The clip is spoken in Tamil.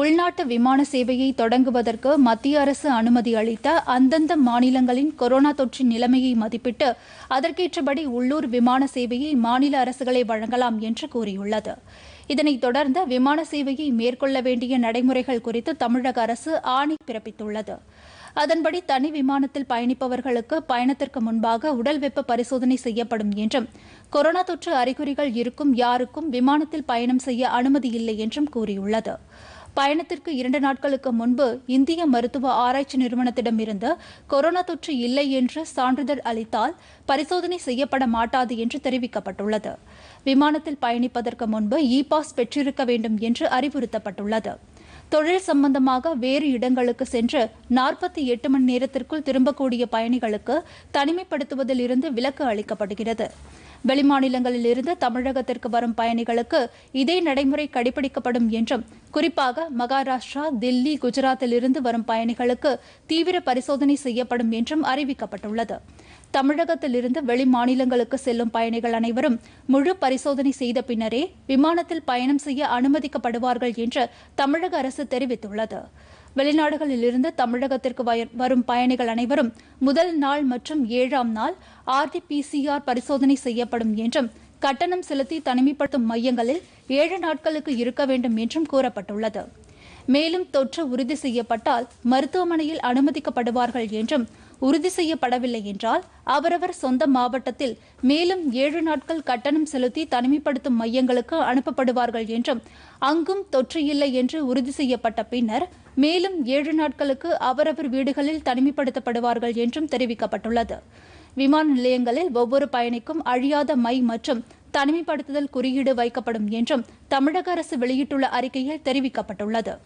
உள்நாட்டு விமான சேவையை தொடங்குவதற்கு மத்திய அரசு அனுமதி அளித்த அந்தந்த மாநிலங்களின் கொரோனா தொற்றின் நிலைமையை மதிப்பிட்டு அதற்கேற்றபடி உள்ளூர் விமான சேவையை மாநில அரசுகளை வழங்கலாம் என்று கூறியுள்ளது இதனைத் தொடர்ந்து விமான சேவையை மேற்கொள்ள வேண்டிய நடைமுறைகள் குறித்து தமிழக அரசு ஆணை பிறப்பித்துள்ளது அதன்படி தனி விமானத்தில் பயணிப்பவர்களுக்கு பயணத்திற்கு முன்பாக உடல் வெப்ப பரிசோதனை செய்யப்படும் என்றும் கொரோனா தொற்று அறிகுறிகள் இருக்கும் யாருக்கும் விமானத்தில் பயணம் செய்ய அனுமதி இல்லை என்றும் கூறியுள்ளது பயணத்திற்கு இரண்டு நாட்களுக்கு முன்பு இந்திய மருத்துவ ஆராய்ச்சி நிறுவனத்திடமிருந்து கொரோனா தொற்று இல்லை என்று சான்றிதழ் அளித்தால் பரிசோதனை செய்யப்பட மாட்டாது என்று தெரிவிக்கப்பட்டுள்ளது விமானத்தில் பயணிப்பதற்கு முன்பு இ பாஸ் பெற்றிருக்க வேண்டும் என்று அறிவுறுத்தப்பட்டுள்ளது தொழில் சம்பந்தமாக வேறு இடங்களுக்கு சென்று நாற்பத்தி எட்டு மணி நேரத்திற்குள் திரும்பக்கூடிய பயணிகளுக்கு தனிமைப்படுத்துவதில் இருந்து விலக்கு அளிக்கப்படுகிறது வெளிமாநிலங்களில் இருந்து தமிழகத்திற்கு வரும் பயணிகளுக்கு இதே நடைமுறை கடைபிடிக்கப்படும் என்றும் குறிப்பாக மகாராஷ்டிரா தில்லி குஜராத்தில் இருந்து வரும் பயணிகளுக்கு தீவிர பரிசோதனை செய்யப்படும் என்றும் அறிவிக்கப்பட்டுள்ளது தமிழகத்திலிருந்து வெளிமாநிலங்களுக்கு செல்லும் பயணிகள் அனைவரும் முழு பரிசோதனை செய்த பின்னரே விமானத்தில் பயணம் செய்ய அனுமதிக்கப்படுவார்கள் என்று தமிழக அரசு தெரிவித்துள்ளது வெளிநாடுகளில் இருந்து தமிழகத்திற்கு வரும் பயணிகள் அனைவரும் முதல் நாள் மற்றும் ஏழாம் நாள் ஆர்டிபிசிஆர் பரிசோதனை செய்யப்படும் என்றும் கட்டணம் செலுத்தி தனிமைப்படுத்தும் மையங்களில் ஏழு நாட்களுக்கு இருக்க வேண்டும் என்றும் கூறப்பட்டுள்ளது மேலும் தொற்று உறுதி செய்யப்பட்டால் மருத்துவமனையில் அனுமதிக்கப்படுவார்கள் என்றும் உறுதி செய்யப்படவில்லை என்றால் அவரவர் சொந்த மாவட்டத்தில் மேலும் ஏழு நாட்கள் கட்டணம் செலுத்தி தனிமைப்படுத்தும் மையங்களுக்கு அனுப்பப்படுவார்கள் என்றும் அங்கும் தொற்று இல்லை என்று உறுதி செய்யப்பட்ட பின்னர் மேலும் ஏழு நாட்களுக்கு அவரவர் வீடுகளில் தனிமைப்படுத்தப்படுவார்கள் என்றும் தெரிவிக்கப்பட்டுள்ளது விமான நிலையங்களில் ஒவ்வொரு பயணிக்கும் அழியாத மை மற்றும் தனிமைப்படுத்துதல் குறியீடு வைக்கப்படும் என்றும் தமிழக அரசு வெளியிட்டுள்ள அறிக்கையில் தெரிவிக்கப்பட்டுள்ளது